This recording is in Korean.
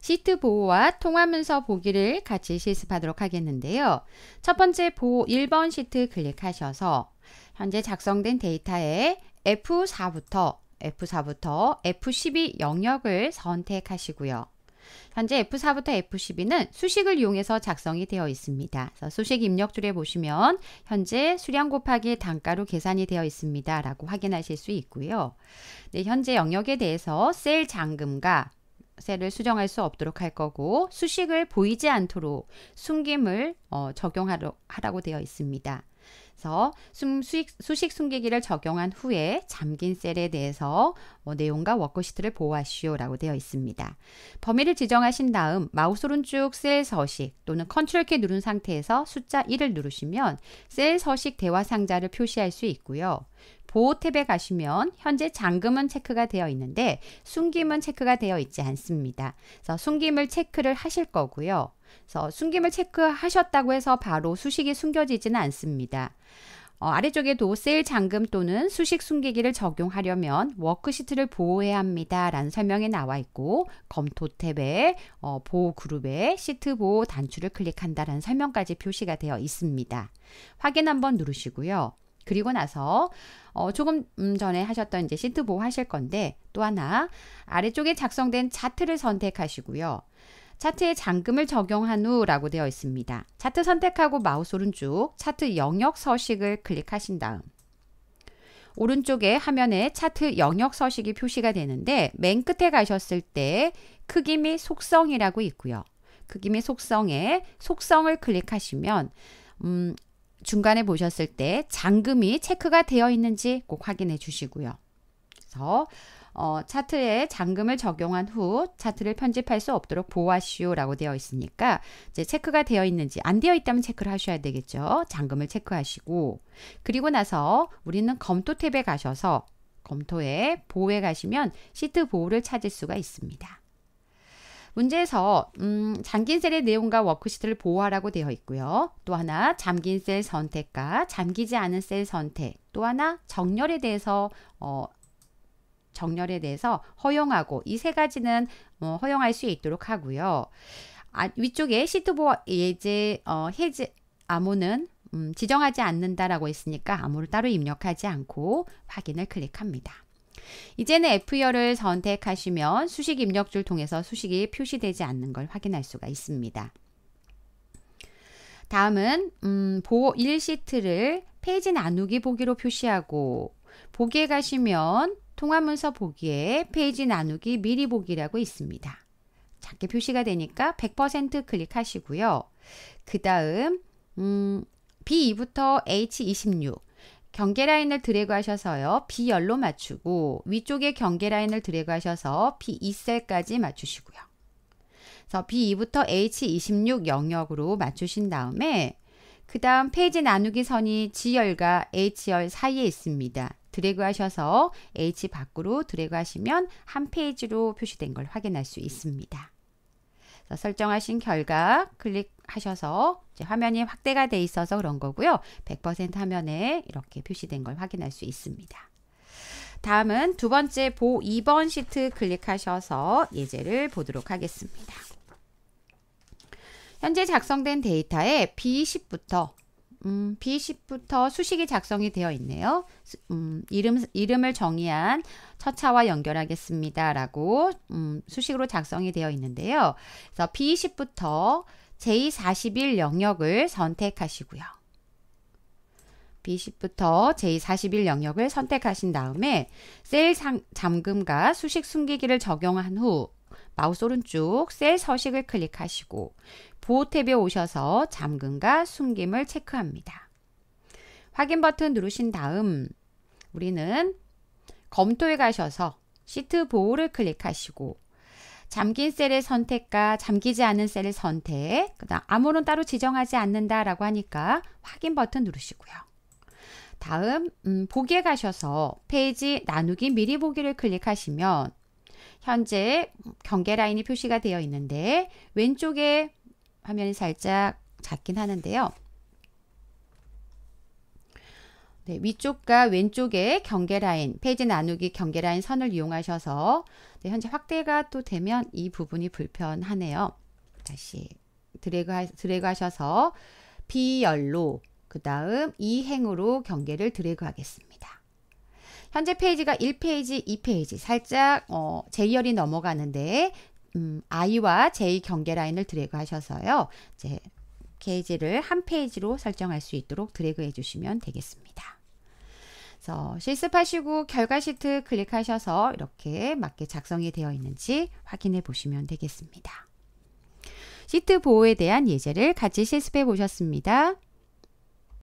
시트 보호와 통화문서 보기를 같이 실습하도록 하겠는데요. 첫 번째 보호 1번 시트 클릭하셔서 현재 작성된 데이터에 F4부터 F4부터 F12 영역을 선택하시고요. 현재 F4부터 F12는 수식을 이용해서 작성이 되어 있습니다. 수식 입력 줄에 보시면 현재 수량 곱하기 단가로 계산이 되어 있습니다. 라고 확인하실 수 있고요. 네, 현재 영역에 대해서 셀 잔금과 세를 수정할 수 없도록 할 거고 수식을 보이지 않도록 숨김을 어, 적용하라고 되어 있습니다. 그래서 수식, 수식 숨기기를 적용한 후에 잠긴 셀에 대해서 어, 내용과 워크시트를 보호하시오라고 되어 있습니다. 범위를 지정하신 다음 마우스 오른쪽 셀 서식 또는 컨트롤 키 누른 상태에서 숫자 1을 누르시면 셀 서식 대화 상자를 표시할 수 있고요. 보호 탭에 가시면 현재 잠금은 체크가 되어 있는데 숨김은 체크가 되어 있지 않습니다. 그래서 숨김을 체크를 하실 거고요. 그래서 숨김을 체크하셨다고 해서 바로 수식이 숨겨지지는 않습니다. 어, 아래쪽에도 세일 잠금 또는 수식 숨기기를 적용하려면 워크시트를 보호해야 합니다. 라는 설명이 나와 있고 검토 탭에 어, 보호 그룹에 시트 보호 단추를 클릭한다라는 설명까지 표시가 되어 있습니다. 확인 한번 누르시고요. 그리고 나서 어, 조금 음, 전에 하셨던 이제 시트 보호 하실 건데 또 하나 아래쪽에 작성된 차트를 선택하시고요. 차트에 잠금을 적용한 후라고 되어 있습니다. 차트 선택하고 마우스 오른쪽 차트 영역 서식을 클릭하신 다음 오른쪽에 화면에 차트 영역 서식이 표시가 되는데 맨 끝에 가셨을 때 크기 및 속성이라고 있고요. 크기 및 속성에 속성을 클릭하시면 음, 중간에 보셨을 때잠금이 체크가 되어 있는지 꼭 확인해 주시고요. 그래서 어, 차트에 잠금을 적용한 후 차트를 편집할 수 없도록 보아시오라고 되어 있으니까 이제 체크가 되어 있는지 안 되어 있다면 체크를 하셔야 되겠죠. 잠금을 체크하시고 그리고 나서 우리는 검토 탭에 가셔서 검토에 보호에 가시면 시트 보호를 찾을 수가 있습니다. 문제에서 음, 잠긴 셀의 내용과 워크시트를 보호하라고 되어 있고요. 또 하나 잠긴 셀 선택과 잠기지 않은 셀 선택, 또 하나 정렬에 대해서 어, 정렬에 대해서 허용하고 이 세 가지는 어, 허용할 수 있도록 하고요. 아, 위쪽에 시트보 예제 어, 해제 암호는 음, 지정하지 않는다라고 했으니까 암호를 따로 입력하지 않고 확인을 클릭합니다. 이제는 F열을 선택하시면 수식 입력줄 통해서 수식이 표시되지 않는 걸 확인할 수가 있습니다. 다음은 음, 보호 1시트를 페이지 나누기 보기로 표시하고 보기에 가시면 통화문서 보기에 페이지 나누기 미리 보기라고 있습니다. 작게 표시가 되니까 100% 클릭하시고요. 그 다음 음, B2부터 H26 경계 라인을 드래그 하셔서요. B열로 맞추고 위쪽에 경계 라인을 드래그 하셔서 B2셀까지 맞추시고요. 그래서 B2부터 H26 영역으로 맞추신 다음에 그 다음 페이지 나누기 선이 G열과 H열 사이에 있습니다. 드래그 하셔서 H 밖으로 드래그 하시면 한 페이지로 표시된 걸 확인할 수 있습니다. 설정하신 결과 클릭하셔서 화면이 확대가 돼 있어서 그런 거고요. 100% 화면에 이렇게 표시된 걸 확인할 수 있습니다. 다음은 두 번째 보 2번 시트 클릭하셔서 예제를 보도록 하겠습니다. 현재 작성된 데이터에 B10부터 음, B10부터 수식이 작성이 되어 있네요. 음, 이름, 이름을 정의한 처차와 연결하겠습니다. 라고 음, 수식으로 작성이 되어 있는데요. 그래서 B10부터 J41 영역을 선택하시고요. B10부터 J41 영역을 선택하신 다음에 셀 잠금과 수식 숨기기를 적용한 후 마우스 오른쪽 셀 서식을 클릭하시고 보호 탭에 오셔서 잠금과 숨김을 체크합니다. 확인 버튼 누르신 다음 우리는 검토에 가셔서 시트 보호를 클릭하시고 잠긴 셀의 선택과 잠기지 않은 셀의 선택 그다음 아무런 따로 지정하지 않는다라고 하니까 확인 버튼 누르시고요. 다음 음, 보기에 가셔서 페이지 나누기 미리 보기를 클릭하시면 현재 경계 라인이 표시가 되어 있는데 왼쪽에 화면이 살짝 작긴 하는데요. 네, 위쪽과 왼쪽에 경계 라인, 페이지 나누기 경계 라인 선을 이용하셔서 네, 현재 확대가 또 되면 이 부분이 불편하네요. 다시 드래그, 하, 드래그 하셔서 B열로 그 다음 이 행으로 경계를 드래그 하겠습니다. 현재 페이지가 1페이지, 2페이지 살짝 어, J열이 넘어가는데 음, I와 J 경계 라인을 드래그 하셔서요. 이제 게이지를 한 페이지로 설정할 수 있도록 드래그 해주시면 되겠습니다. 그래서 실습하시고 결과 시트 클릭하셔서 이렇게 맞게 작성이 되어 있는지 확인해 보시면 되겠습니다. 시트 보호에 대한 예제를 같이 실습해 보셨습니다.